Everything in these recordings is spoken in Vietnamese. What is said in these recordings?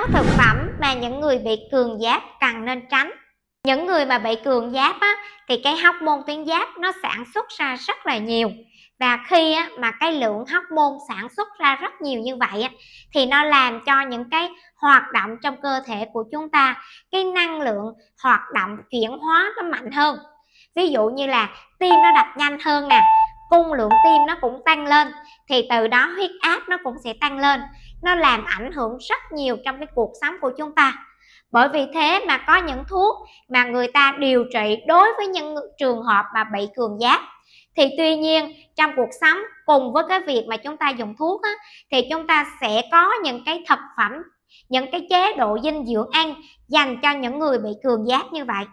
6 thực phẩm mà những người bị cường giáp cần nên tránh những người mà bị cường giáp á, thì cái hóc môn tuyến giáp nó sản xuất ra rất là nhiều và khi á, mà cái lượng hóc môn sản xuất ra rất nhiều như vậy á, thì nó làm cho những cái hoạt động trong cơ thể của chúng ta cái năng lượng hoạt động chuyển hóa nó mạnh hơn ví dụ như là tim nó đập nhanh hơn nè cung lượng tim nó cũng tăng lên thì từ đó huyết áp nó cũng sẽ tăng lên nó làm ảnh hưởng rất nhiều trong cái cuộc sống của chúng ta bởi vì thế mà có những thuốc mà người ta điều trị đối với những trường hợp mà bị cường giáp thì tuy nhiên trong cuộc sống cùng với cái việc mà chúng ta dùng thuốc á, thì chúng ta sẽ có những cái thực phẩm những cái chế độ dinh dưỡng ăn dành cho những người bị cường giáp như vậy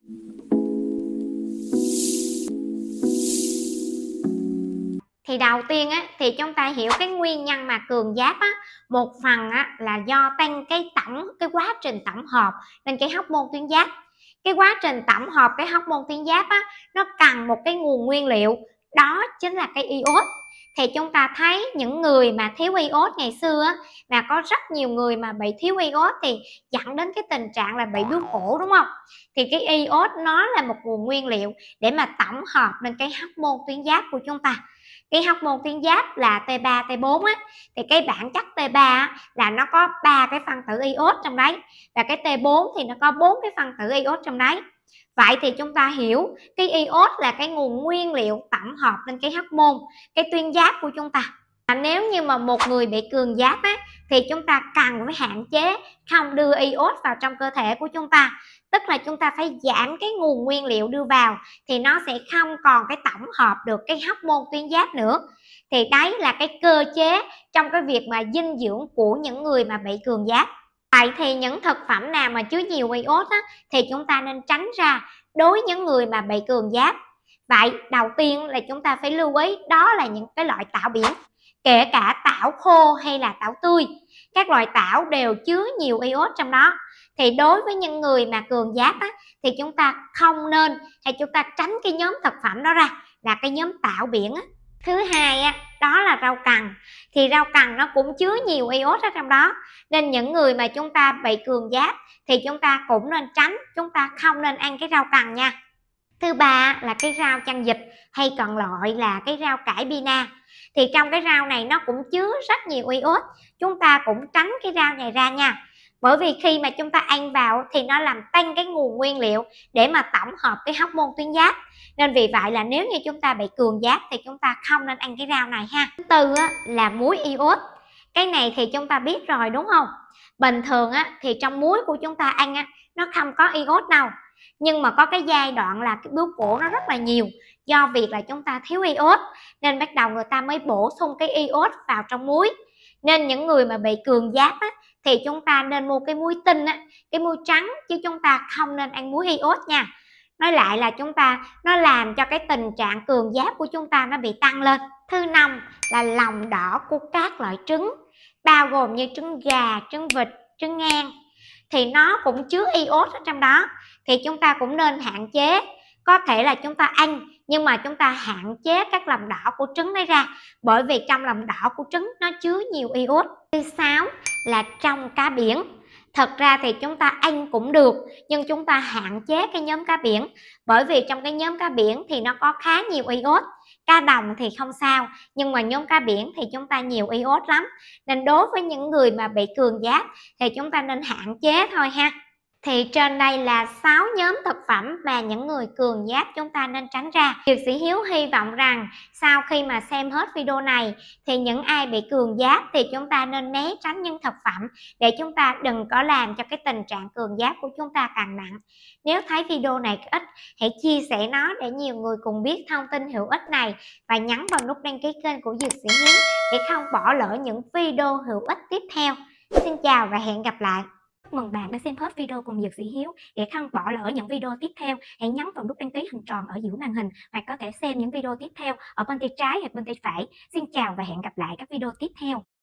thì đầu tiên á, thì chúng ta hiểu cái nguyên nhân mà cường giáp á, một phần á, là do tăng cái tổng cái quá trình tổng hợp lên cái hóc môn tuyến giáp cái quá trình tổng hợp cái hóc môn tuyến giáp á, nó cần một cái nguồn nguyên liệu đó chính là cái iốt thì chúng ta thấy những người mà thiếu iốt ngày xưa á, mà có rất nhiều người mà bị thiếu iốt thì dẫn đến cái tình trạng là bị biếu cổ đúng không thì cái iốt nó là một nguồn nguyên liệu để mà tổng hợp lên cái hóc môn tuyến giáp của chúng ta cái hormone tuyến giáp là T3 T4 á thì cái bản chất T3 á, là nó có ba cái phân tử iốt trong đấy và cái T4 thì nó có bốn cái phân tử iốt trong đấy vậy thì chúng ta hiểu cái iốt là cái nguồn nguyên liệu tổng hợp lên cái hormone cái tuyến giáp của chúng ta nếu như mà một người bị cường giáp á, thì chúng ta cần phải hạn chế không đưa iốt vào trong cơ thể của chúng ta tức là chúng ta phải giảm cái nguồn nguyên liệu đưa vào thì nó sẽ không còn cái tổng hợp được cái hóc môn tuyến giáp nữa thì đấy là cái cơ chế trong cái việc mà dinh dưỡng của những người mà bị cường giáp vậy thì những thực phẩm nào mà chứa nhiều iốt á, thì chúng ta nên tránh ra đối những người mà bị cường giáp vậy đầu tiên là chúng ta phải lưu ý đó là những cái loại tạo biển kể cả tảo khô hay là tảo tươi các loại tảo đều chứa nhiều iốt trong đó thì đối với những người mà cường giáp á, thì chúng ta không nên hay chúng ta tránh cái nhóm thực phẩm đó ra là cái nhóm tảo biển á. thứ hai á, đó là rau cần thì rau cần nó cũng chứa nhiều iốt ở trong đó nên những người mà chúng ta bị cường giáp thì chúng ta cũng nên tránh chúng ta không nên ăn cái rau cần nha thứ ba là cái rau chăn dịch hay còn gọi là cái rau cải bina thì trong cái rau này nó cũng chứa rất nhiều iốt chúng ta cũng tránh cái rau này ra nha bởi vì khi mà chúng ta ăn vào thì nó làm tăng cái nguồn nguyên liệu để mà tổng hợp cái hóc môn tuyến giáp nên vì vậy là nếu như chúng ta bị cường giáp thì chúng ta không nên ăn cái rau này ha thứ tư là muối iốt cái này thì chúng ta biết rồi đúng không bình thường á, thì trong muối của chúng ta ăn á, nó không có iốt đâu nhưng mà có cái giai đoạn là cái bướu cổ nó rất là nhiều do việc là chúng ta thiếu iốt nên bắt đầu người ta mới bổ sung cái iốt vào trong muối nên những người mà bị cường giáp á, thì chúng ta nên mua cái muối tinh á, cái muối trắng chứ chúng ta không nên ăn muối iốt nha nói lại là chúng ta nó làm cho cái tình trạng cường giáp của chúng ta nó bị tăng lên thứ năm là lòng đỏ của các loại trứng bao gồm như trứng gà trứng vịt trứng ngan thì nó cũng chứa iốt ở trong đó thì chúng ta cũng nên hạn chế có thể là chúng ta ăn nhưng mà chúng ta hạn chế các lòng đỏ của trứng đấy ra bởi vì trong lòng đỏ của trứng nó chứa nhiều iốt thứ sáu là trong cá biển thật ra thì chúng ta ăn cũng được nhưng chúng ta hạn chế cái nhóm cá biển bởi vì trong cái nhóm cá biển thì nó có khá nhiều iốt cá đồng thì không sao nhưng mà nhóm cá biển thì chúng ta nhiều iốt lắm nên đối với những người mà bị cường giáp thì chúng ta nên hạn chế thôi ha thì trên đây là 6 nhóm thực phẩm mà những người cường giáp chúng ta nên tránh ra. Dược Sĩ Hiếu hy vọng rằng sau khi mà xem hết video này thì những ai bị cường giáp thì chúng ta nên né tránh những thực phẩm để chúng ta đừng có làm cho cái tình trạng cường giáp của chúng ta càng nặng. Nếu thấy video này có ích, hãy chia sẻ nó để nhiều người cùng biết thông tin hữu ích này và nhấn vào nút đăng ký kênh của Dược Sĩ Hiếu để không bỏ lỡ những video hữu ích tiếp theo. Xin chào và hẹn gặp lại. Chúc mừng bạn đã xem hết video cùng Dược Sĩ Hiếu. Để không bỏ lỡ những video tiếp theo, hãy nhấn vào nút đăng ký hình tròn ở giữa màn hình hoặc có thể xem những video tiếp theo ở bên tay trái hoặc bên tay phải. Xin chào và hẹn gặp lại các video tiếp theo.